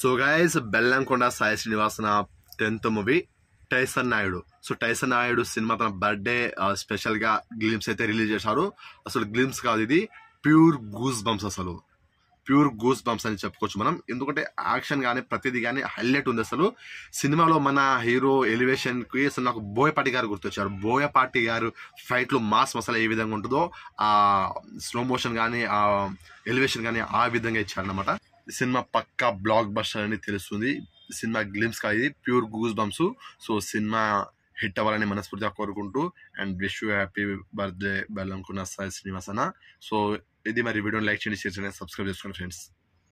so guys Bellamkonda Sai శ్రీనివాసన tenth movie Tyson Naidu so Tyson Naidu సినిమా తన బర్త్డే స్పెషల్గా గ్లిమ్స్ అయితే రిలీజ్ చేశారు అసలు గ్లిమ్స్ కాదు ఇది ప్యూర్ గూస్ బంప్స్ అసలు ప్యూర్ గూస్ బంప్స్ అని చెప్పుకోవచ్చు మనం ఎందుకంటే యాక్షన్ కానీ ప్రతిదీ కానీ హైలైట్ ఉంది అసలు సినిమాలో మన హీరో ఎలివేషన్కి అసలు నాకు బోయపాటి గారు గుర్తొచ్చారు బోయపాటి గారు ఫైట్లో మాస్ మసాలా ఏ విధంగా ఉంటుందో ఆ స్లో మోషన్ కానీ ఆ ఎలివేషన్ కానీ ఆ విధంగా ఇచ్చారనమాట సినిమా పక్కా బ్లాక్ బస్టర్ అని తెలుస్తుంది సినిమా గ్లిమ్స్ కాదు ఇది ప్యూర్ గూస్ బంప్స్ సో సినిమా హిట్ అవ్వాలని మనస్ఫూర్తిగా కోరుకుంటూ and wish you happy birthday Bellamkonda సార్ శ్రీనివాసన సో ఇది మరి వీడియోని లైక్ చేయండి షేర్ చేయండి సబ్స్క్రైబ్ చేసుకోండి ఫ్రెండ్స్